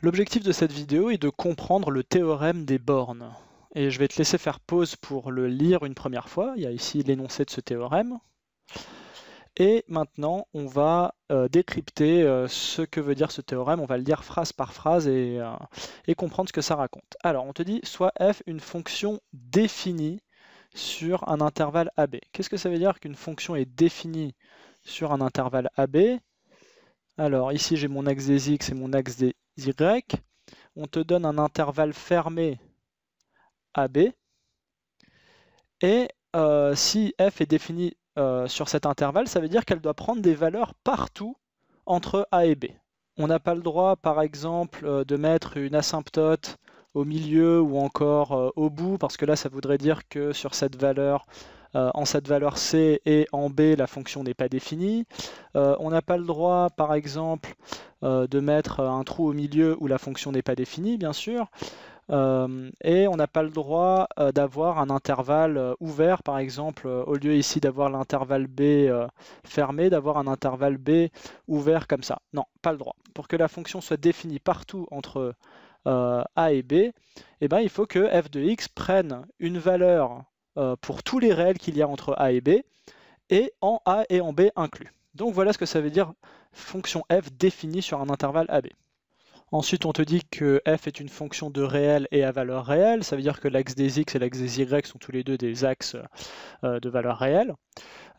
L'objectif de cette vidéo est de comprendre le théorème des bornes. Et je vais te laisser faire pause pour le lire une première fois. Il y a ici l'énoncé de ce théorème. Et maintenant, on va euh, décrypter euh, ce que veut dire ce théorème. On va le lire phrase par phrase euh, et, comprendre ce que ça raconte. Alors, on te dit, soit f une fonction définie sur un intervalle AB. Qu'est-ce que ça veut dire qu'une fonction est définie sur un intervalle AB Alors ici j'ai mon axe des x et mon axe des y, on te donne un intervalle fermé AB. Et euh, si f est défini euh, sur cet intervalle, ça veut dire qu'elle doit prendre des valeurs partout entre a et b. On n'a pas le droit, par exemple, euh, de mettre une asymptote au milieu ou encore au bout, parce que là, ça voudrait dire que sur cette valeur, en cette valeur c et en b, la fonction n'est pas définie. on n'a pas le droit, par exemple, euh, de mettre euh, un trou au milieu où la fonction n'est pas définie, bien sûr. Euh, et on n'a pas le droit d'avoir un intervalle ouvert, par exemple, au lieu ici d'avoir l'intervalle B fermé, d'avoir un intervalle B ouvert comme ça. Non, pas le droit. Pour que la fonction soit définie partout entre A et B, eh bien il faut que f de x prenne une valeur pour tous les réels qu'il y a entre A et B, et en A et en B inclus. Donc voilà ce que ça veut dire fonction f définie sur un intervalle AB. Ensuite, on te dit que f est une fonction de réel et à valeur réelle. Ça veut dire que l'axe des x et l'axe des y sont tous les deux des axes euh, de valeur réelle.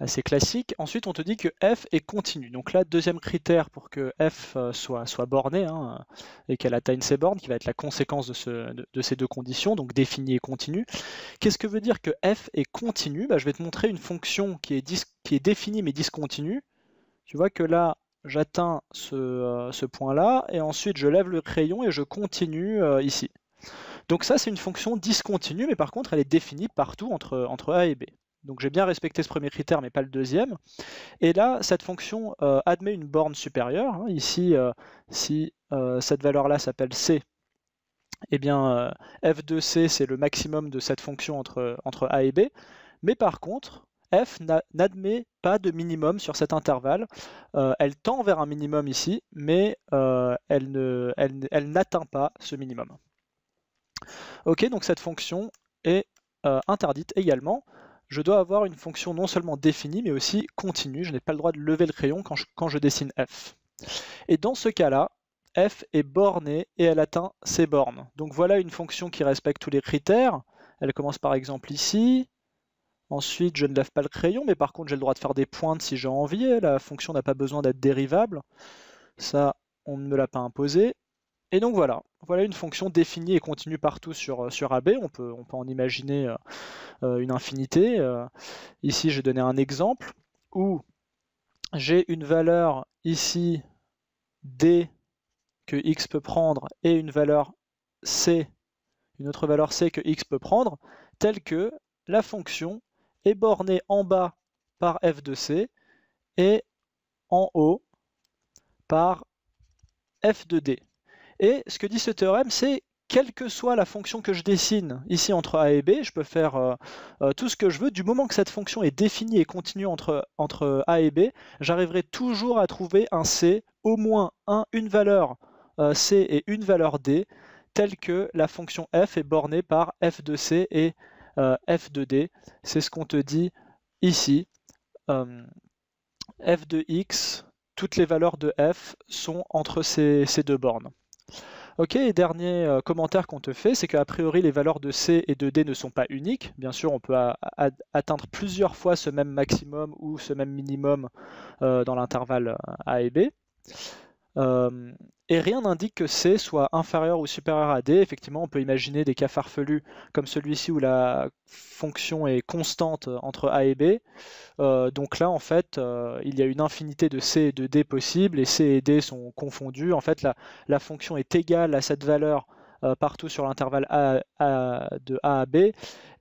Assez classique. Ensuite, on te dit que f est continue. Donc là, deuxième critère pour que f euh, soit, soit borné hein, et qu'elle atteigne ses bornes, qui va être la conséquence de, ces deux conditions, donc définie et continue. Qu'est-ce que veut dire que f est continue bah, Je vais te montrer une fonction qui est, qui est définie mais discontinue tu vois que là, j'atteins euh, ce, point-là, et ensuite je lève le crayon et je continue euh, ici. Donc ça, c'est une fonction discontinue, mais par contre, elle est définie partout entre, A et B. Donc j'ai bien respecté ce premier critère, mais pas le deuxième. Et là, cette fonction euh, admet une borne supérieure. Hein. Ici, si cette valeur-là s'appelle C, et eh bien f de C, c'est le maximum de cette fonction entre A et B. Mais par contre, f n'admet pas de minimum sur cet intervalle. Euh, elle tend vers un minimum ici, mais euh, elle n'atteint pas ce minimum. Ok, donc cette fonction est euh, interdite également. Je dois avoir une fonction non seulement définie, mais aussi continue. Je n'ai pas le droit de lever le crayon quand je, quand je dessine f. Et dans ce cas-là, f est bornée et elle atteint ses bornes. Donc voilà une fonction qui respecte tous les critères. Elle commence par exemple ici, Ensuite, je ne lève pas le crayon, mais par contre, j'ai le droit de faire des pointes si j'ai envie. La fonction n'a pas besoin d'être dérivable. Ça, on ne me l'a pas imposé. Et donc voilà, voilà une fonction définie et continue partout sur, euh, sur AB. On peut, on peut en imaginer euh, euh, une infinité. ici, je vais donner un exemple où j'ai une valeur ici D que X peut prendre et une valeur C, une autre valeur C que X peut prendre, telle que la fonction est bornée en bas par f de c et en haut par f de d. Et ce que dit ce théorème, c'est quelle que soit la fonction que je dessine ici entre a et b, je peux faire euh, euh, tout ce que je veux. Du moment que cette fonction est définie et continue entre, entre a et b, j'arriverai toujours à trouver un c, au moins un, une valeur euh, c et une valeur d, telle que la fonction f est bornée par f de c et euh, f de d c'est ce qu'on te dit ici. Euh, f de x, toutes les valeurs de f sont entre ces, deux bornes. Ok, dernier euh, commentaire qu'on te fait, c'est qu'a priori les valeurs de C et de D ne sont pas uniques. Bien sûr, on peut atteindre plusieurs fois ce même maximum ou ce même minimum dans l'intervalle A et B. Euh, et rien n'indique que C soit inférieur ou supérieur à D. Effectivement, on peut imaginer des cas farfelus comme celui-ci où la fonction est constante entre A et B. Euh, donc là, en fait, euh, il y a une infinité de C et de D possibles, et C et D sont confondus. En fait, la, fonction est égale à cette valeur partout sur l'intervalle de A à B,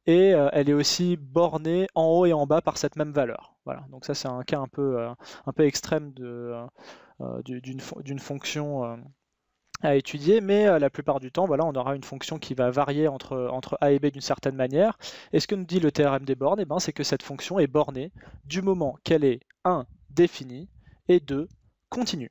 et elle est aussi bornée en haut et en bas par cette même valeur. Voilà, donc ça c'est un cas un peu, un peu extrême de euh, d'une fonction euh, à étudier, mais euh, la plupart du temps, voilà, on aura une fonction qui va varier entre, a et b d'une certaine manière. Et ce que nous dit le théorème des bornes, eh ben, c'est que cette fonction est bornée du moment qu'elle est 1 définie et 2 continue.